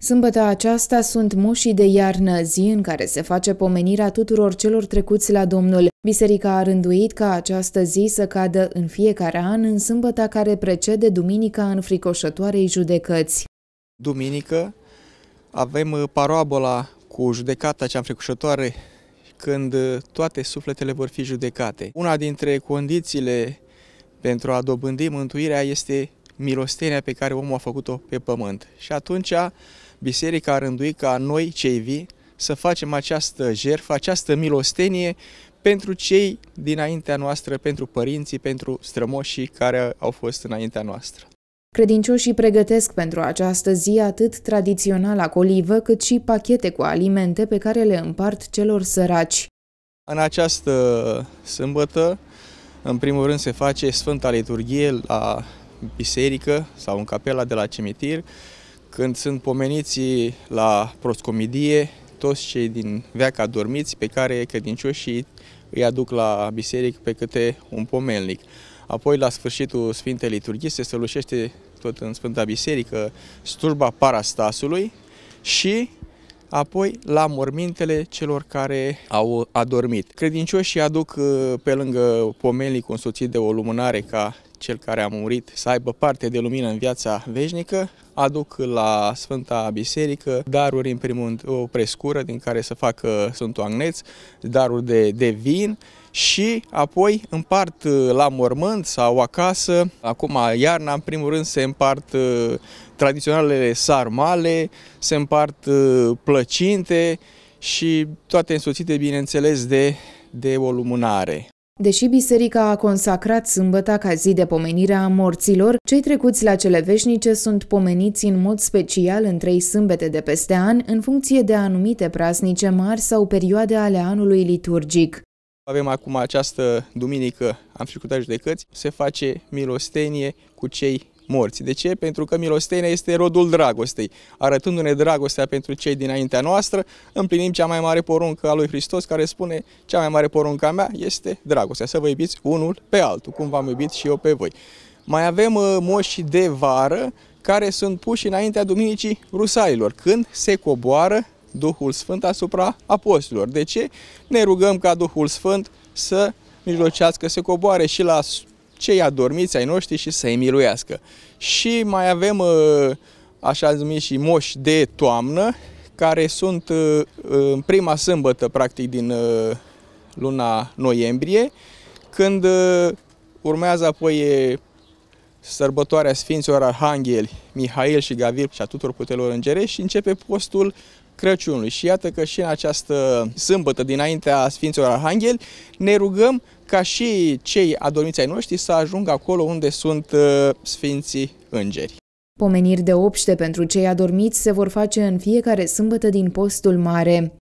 Sâmbăta aceasta sunt moșii de iarnă, zi în care se face pomenirea tuturor celor trecuți la Domnul. Biserica a rânduit ca această zi să cadă în fiecare an în sâmbăta care precede duminica fricoșătoarei judecăți. Duminică avem uh, parabola cu judecata cea înfricoșătoare când uh, toate sufletele vor fi judecate. Una dintre condițiile pentru a dobândi mântuirea este milostenia pe care omul a făcut-o pe pământ. Și atunci biserica a rânduit ca noi, cei vii, să facem această jertfă, această milostenie pentru cei dinaintea noastră, pentru părinții, pentru strămoșii care au fost înaintea noastră. Credincioșii pregătesc pentru această zi atât tradiționala colivă, cât și pachete cu alimente pe care le împart celor săraci. În această sâmbătă, în primul rând, se face Sfânta Liturghie la biserică sau în capela de la cimitir, când sunt pomeniți la proscomidie, toți cei din veaca dormiți pe care credincioșii îi aduc la biserică pe câte un pomelnic. Apoi, la sfârșitul Sfintei Liturghii, se sălușește tot în Sfânta Biserică sturba parastasului și apoi la mormintele celor care au adormit. Credincioșii aduc uh, pe lângă pomelnic soțit de o lumânare ca cel care a murit să aibă parte de lumină în viața veșnică, aduc la Sfânta Biserică daruri, în primul rând, o prescură din care să facă Sfântul Agneț, daruri de, de vin și apoi împart uh, la mormânt sau acasă. Acum, iarna, în primul rând, se împart uh, tradiționalele sarmale, se împart uh, plăcinte și toate însuțite, bineînțeles, de, de o lumânare. Deși biserica a consacrat sâmbăta ca zi de pomenire a morților, cei trecuți la cele veșnice sunt pomeniți în mod special în trei sâmbete de peste an, în funcție de anumite praznice mari sau perioade ale anului liturgic. Avem acum această duminică am făcut judecăți, se face milostenie cu cei morți. De ce? Pentru că milostenia este rodul dragostei. Arătându-ne dragostea pentru cei dinaintea noastră, împlinim cea mai mare poruncă a lui Hristos, care spune, cea mai mare poruncă a mea este dragostea, să vă iubiți unul pe altul, cum v-am iubit și eu pe voi. Mai avem uh, moși de vară care sunt puși înaintea Duminicii Rusailor, când se coboară Duhul Sfânt asupra apostolilor. De ce? Ne rugăm ca Duhul Sfânt să mijlocească, să coboare și la cei adormiți ai noștri și să-i miluiască. Și mai avem uh, așa zis și moși de toamnă, care sunt uh, uh, în prima sâmbătă, practic, din luna noiembrie, când urmează apoi sărbătoarea Sfinților Arhangheli, Mihail și Gavril și a tuturor puterilor îngerești și începe postul Crăciunului. Și iată că și în această sâmbătă dinaintea Sfinților Arhangheli ne rugăm ca și cei adormiți ai noștri să ajungă acolo unde sunt uh, Sfinții Îngeri. Pomeniri de obște pentru cei adormiți se vor face în fiecare sâmbătă din postul mare.